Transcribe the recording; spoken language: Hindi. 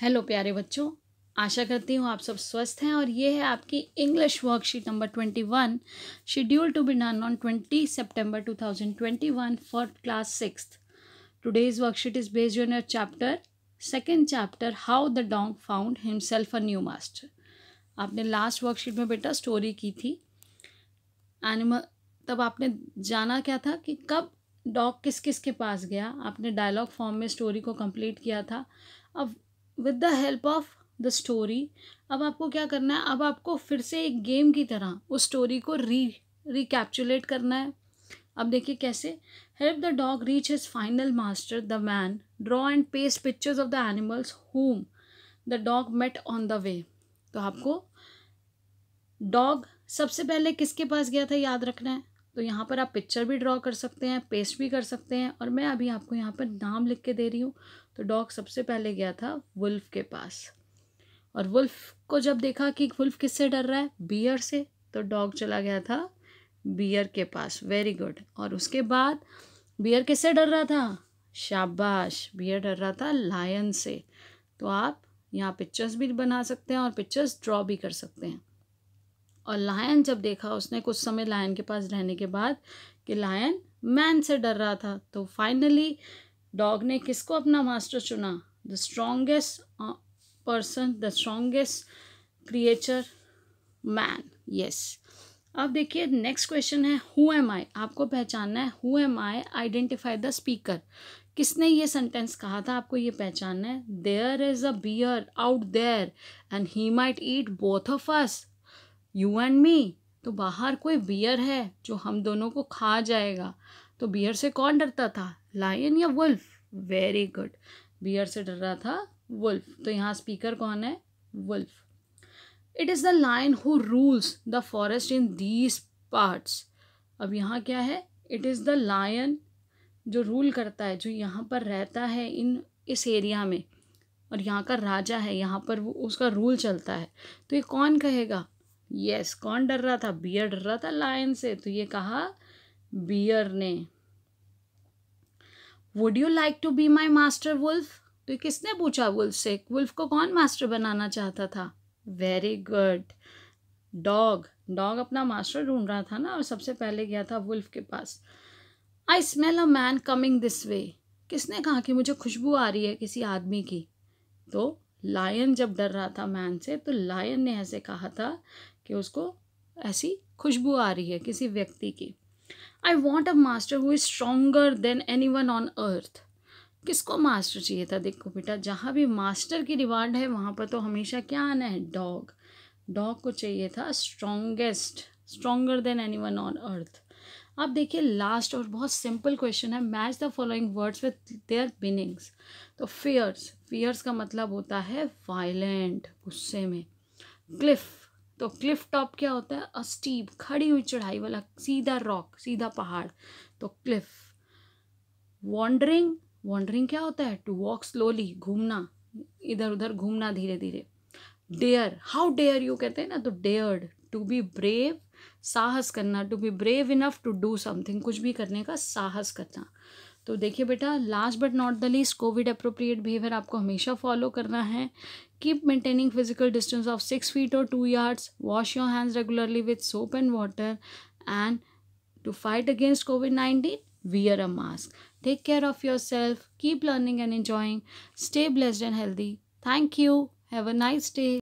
हेलो प्यारे बच्चों आशा करती हूँ आप सब स्वस्थ हैं और ये है आपकी English worksheet number twenty one schedule to be done on twenty September two thousand twenty one for class six today's worksheet is based on your chapter second chapter how the dog found himself a new master आपने लास्ट वर्कशीट में बेटा स्टोरी की थी एनिमल तब आपने जाना क्या था कि कब डॉग किस किस के पास गया आपने डायलॉग फॉर्म में स्टोरी को कंप्लीट किया था अब with the help of the story अब आपको क्या करना है अब आपको फिर से एक गेम की तरह उस स्टोरी को री रिकैप्चुलेट करना है अब देखिए कैसे help the dog reach his final master the man draw and paste pictures of the animals home the dog met on the way तो आपको डॉग सबसे पहले किसके पास गया था याद रखना है तो यहाँ पर आप पिक्चर भी ड्रॉ कर सकते हैं पेस्ट भी कर सकते हैं और मैं अभी आपको यहाँ पर नाम लिख के दे रही हूँ तो डॉग सबसे पहले गया था वुल्फ के पास और वुल्फ को जब देखा कि वुल्फ किससे डर रहा है बियर से तो डॉग चला गया था बियर के पास वेरी गुड और उसके बाद बियर किससे डर रहा था शाबाश बियर डर रहा था लायन से तो आप यहाँ पिक्चर्स भी बना सकते हैं और पिक्चर्स ड्रॉ भी कर सकते हैं और लायन जब देखा उसने कुछ समय लायन के पास रहने के बाद कि लायन मैन से डर रहा था तो फाइनली डॉग ने किसको अपना मास्टर चुना the strongest person the strongest creature man yes अब देखिए नेक्स्ट क्वेश्चन है हु एम आई आपको पहचानना है who am I identify the speaker किसने ये सेंटेंस कहा था आपको ये पहचानना है there is a bear out there and he might eat both of us you and me तो बाहर कोई बियर है जो हम दोनों को खा जाएगा तो बियर से कौन डरता था लायन या वुल्फ वेरी गुड बियर से डर रहा था वुल्फ तो यहाँ स्पीकर कौन है wolf it is the lion who rules the forest in these parts अब यहाँ क्या है इट इज़ द लायन जो रूल करता है जो यहाँ पर रहता है इन इस एरिया में और यहाँ का राजा है यहाँ पर वो उसका रूल चलता है तो ये कौन कहेगा यस कौन डर रहा था बियर डर रहा था लायन से तो ये कहा बियर ने would you like to be my master wolf तो किसने पूछा वुल्फ से वुल्फ को कौन मास्टर बनाना चाहता था वेरी गुड डॉग डॉग अपना मास्टर ढूंढ रहा था ना और सबसे पहले गया था वुल्फ के पास I smell a man coming this way किसने कहा कि मुझे खुशबू आ रही है किसी आदमी की तो लायन जब डर रहा था मैन से तो लायन ने ऐसे कहा था कि उसको ऐसी खुशबू आ रही है किसी व्यक्ति की I want a master who is stronger than anyone on earth किसको मास्टर चाहिए था देखो बेटा जहाँ भी मास्टर की रिवार्ड है वहाँ पर तो हमेशा क्या आना है डॉग डॉग को चाहिए था strongest stronger than anyone on earth अब देखिए लास्ट और बहुत सिंपल क्वेश्चन है match the following words with their meanings तो फियर्स फियर्स का मतलब होता है वायलेंट गुस्से में क्लिफ तो क्लिफ टॉप क्या होता है अस्टीप खड़ी हुई चढ़ाई वाला सीधा रॉक सीधा पहाड़ तो क्लिफ वॉन्डरिंग वॉन्डरिंग क्या होता है टू वॉक स्लोली घूमना इधर उधर घूमना धीरे धीरे डेयर हाउ डेयर यू कहते हैं ना तो डेयर्ड टू बी ब्रेव साहस करना to be brave enough to do something कुछ भी करने का साहस करना तो देखिए बेटा last but not the least Covid appropriate behaviour आपको हमेशा फॉलो करना है keep maintaining physical distance of six feet और two yards wash your hands regularly with soap and water and to fight against Covid nineteen a mask take care of yourself keep learning and enjoying stay blessed and healthy thank you have a nice day